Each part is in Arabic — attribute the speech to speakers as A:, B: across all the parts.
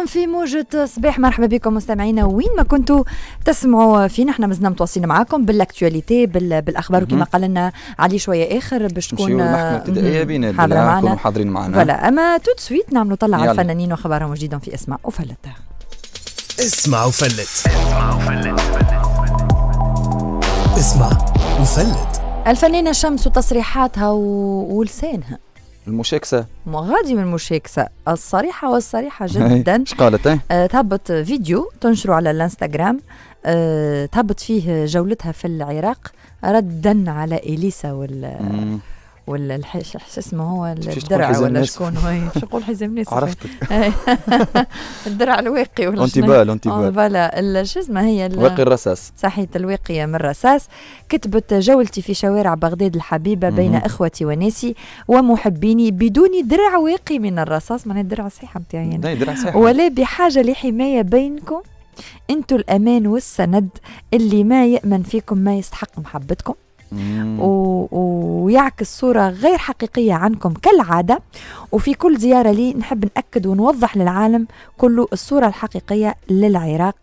A: معكم في موجة صباح مرحبا بكم مستمعينا وين ما كنتوا تسمعوا فينا احنا مازلنا متواصلين معاكم بالاكتواليتي بالاخبار وكما قال لنا علي شويه اخر باش تكون المحكمه حاضره معنا حاضرين معنا فلا اما توت سويت نعملوا طلع على الفنانين واخبارهم جديدا في اسمع وفلت اسمع وفلت اسمع وفلت اسمع وفلت الفنانة شمس وتصريحاتها و... ولسانها المشاكسة ما غادي من المشاكسة الصريحة والصريحة إيه، جدا اش قالت إيه؟ اه تهبط فيديو تنشره على الانستغرام اه تهبط فيه جولتها في العراق ردا على اليسا وال مم. ولا شو اسمه هو الدرع ولا شكون هو شو يقول حزام عرفتك الدرع الواقي ولا انتبال انتبال آه، فوالا شو اسمه هي واقي الرصاص صحيت الواقية من الرصاص كتبت جولتي في شوارع بغداد الحبيبة بين اخوتي وناسي ومحبيني بدون درع واقي من الرصاص معناها الدرع يعني. صحيح نتاعي يعني ولا بحاجة لحماية بينكم انتوا الامان والسند اللي ما يأمن فيكم ما يستحق محبتكم و... ويعكس صورة غير حقيقية عنكم كالعادة وفي كل زيارة لي نحب نأكد ونوضح للعالم كله الصورة الحقيقية للعراق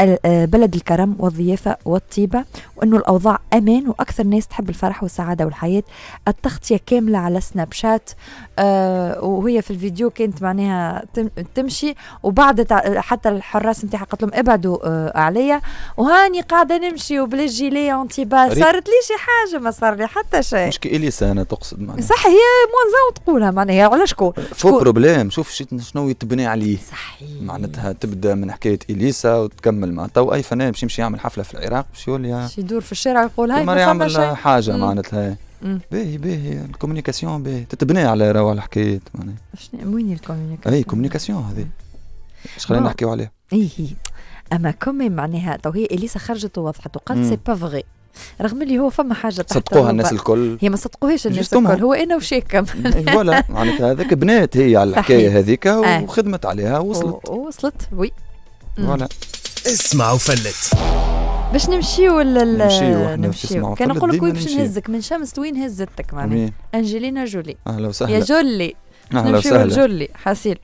A: آه، بلد الكرم والضيافة والطيبة وأنه الأوضاع أمان وأكثر ناس تحب الفرح والسعادة والحياة التغطية كاملة على سناب شات آه، وهي في الفيديو كانت معناها تمشي وبعد حتى الحراس نتاعها قالت لهم ابعدوا آه، عليا وهاني قاعدة نمشي وبلا جيلي وانتباه صارت لي شي حاجة ما صار لي حتى شيء مش إليسا أنا تقصد معناها صح هي مونزا وتقولها معناها على شكون فو بروبليم شوف شنو يتبنى عليه صحيح معناتها تبدا من حكاية إليسا وتكمل يعمل ما تو اي فنان باش يمشي يعمل حفله في العراق باش يقول باش يدور في الشارع يقول هاي طيب ما يعمل حاجه معناتها باهي باهي الكوميونيكاسيون باهي تتبنى على روا الحكايات معناها شنو وين الكوميونيكاسيون؟ اي كوميونيكاسيون هذه اش خلينا نحكيو عليها؟ اي إيه. اما كومي معناها تو هي اليسا خرجت ووضحت وقالت سي با فغي رغم اللي هو فما حاجه تحت صدقوها الناس الكل هي ما صدقوهاش الناس الكل هو انا وشاك إيه، فوالا معناتها هذاك بنات هي على الحكايه هذيك آه. وخدمت عليها ووصلت ووصلت وي فوالا اسمع وفلت باش نمشيو لل نمشيو نمشيو كان نقول لك وين باش نهزك من شمس وين هزتك معناها انجلينا جولي اهلا وسهلا يا جولي اهلا وسهلا جولي حسين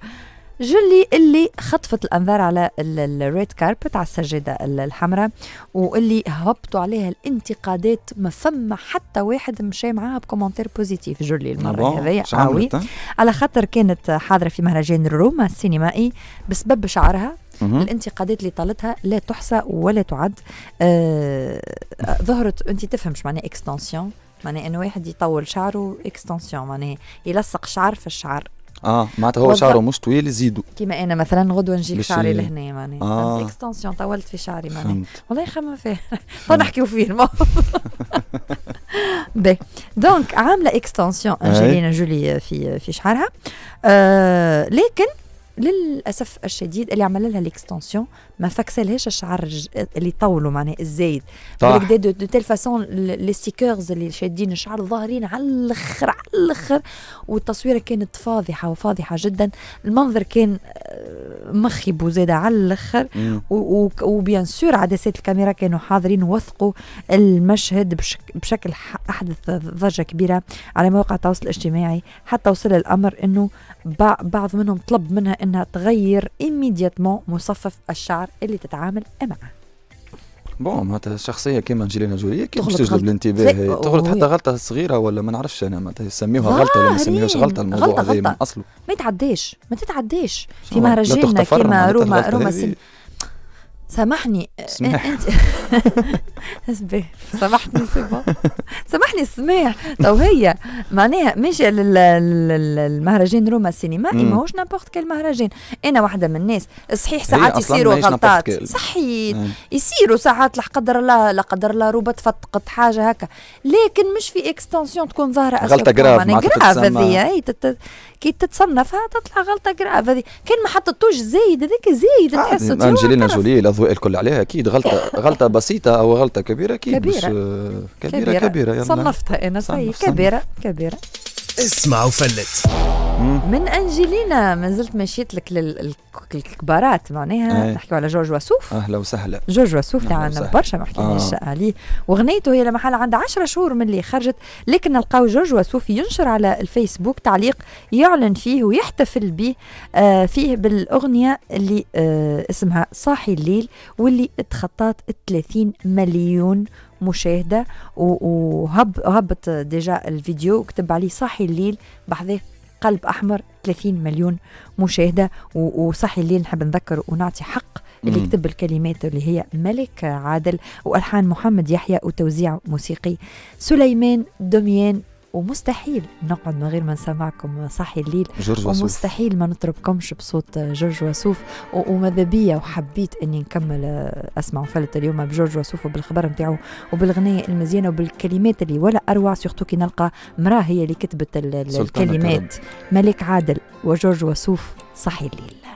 A: جولي اللي خطفت الانظار على الريد كاربت على السجاده الحمراء واللي هبطوا عليها الانتقادات ما فما حتى واحد مشى معاها بكومنتير بوزيتيف جولي ah المره هذيا قوي على خاطر كانت حاضره في مهرجان روما السينمائي بسبب شعرها الانتقادات اللي طالتها لا تحصى ولا تعد آه, آه، ظهرت انت تفهم شو معناه اكستنسيون معناه انه واحد يطول شعره اكستنسيون معناه يلصق شعر في الشعر اه معناتها هو شعره مش طويل زيدوا كيما انا مثلا غدوه نجيك شعري لهنا معناها يعني. آه. اكستنسيون طولت في شعري معناها والله خمم فيه تو نحكيو فيه الموضوع دونك عامله اكستنسيون انجلينا جولي في في شعرها آه لكن للاسف الشديد اللي عمل لها ليكستونسيون ما فكسلهاش الشعر اللي طولوا معناه الزايد طيب دو تيل فاسون لي ستيكرز اللي شادين الشعر ظاهرين على الاخر على الاخر والتصويره كانت فاضحه وفاضحه جدا المنظر كان آه، مخيب وزاد على الاخر وبيان سور عدسات الكاميرا كانوا حاضرين وثقوا المشهد بشك بشكل احدث ضجه كبيره على مواقع التواصل الاجتماعي حتى وصل الامر انه بعض منهم طلب منها إن انها تغير immediately مصفف الشعر اللي تتعامل معه بون معناتها الشخصيه كيما انجلينا جولي كيف باش تجلب الانتباه هي تغلط حتى غلطه صغيره ولا ما نعرفش انا معناتها يسميوها غلطه ولا ما يسميوهاش غلطه الموضوع هذا من اصله ما يتعداش ما تتعداش في مهرجاننا كيما روما روما سي سامحني سماح انت سامحني سامحني السماح تو هي معناها ماشي للمهرجان روما السينمائي ماهوش نابورت كيل مهرجان انا واحده من الناس صحيح ساعات يصيروا غلطات صحيح يصيروا ساعات لا قدر الله لا قدر الله روبا تفتقت حاجه هكا لكن مش في اكستنسيون تكون ظاهره غلطه جراف جراف كي تتصنفها تطلع غلطه جراف هذه كان ما حطتوش زايد هذاك زايد تحس انجلينا جولي الاضواء الكل عليها اكيد غلطه غلطه بسيطه او غلطه كبيره اكيد كبيره كبيره كبيره, كبيرة. صنفتها انا طيب. صحيح كبيره كبيره اسمع وفلت من انجلينا ما زلت مشيت لك للكبارات معناها آه. نحكيو نحكي على جورج وسوف اهلا وسهلا جورج وسوف اللي عندنا برشا ما حكيناش آه. عليه واغنيته هي لما حال عندها 10 شهور من اللي خرجت لكن نلقاو جورج وسوف ينشر على الفيسبوك تعليق يعلن فيه ويحتفل به آه فيه بالاغنيه اللي آه اسمها صاحي الليل واللي تخطات 30 مليون مشاهده وهبط ديجا الفيديو وكتب عليه صاحي الليل بحذاه قلب احمر 30 مليون مشاهده وصحي الليل نحب نذكر ونعطي حق اللي كتب الكلمات اللي هي ملك عادل والحان محمد يحيى وتوزيع موسيقي سليمان دوميان ومستحيل نقعد من غير ما نسمعكم صحي الليل جورج وسوف ومستحيل ما نطربكمش بصوت جورج وسوف وماذا بيا وحبيت اني نكمل آه، اسمع فلت اليوم بجورج وسوف وبالخبر نتاعو وبالغنية المزيانة وبالكلمات اللي ولا اروع سورتو كي نلقى مراه هي اللي كتبت الكلمات ملك عادل وجورج وسوف صحي الليل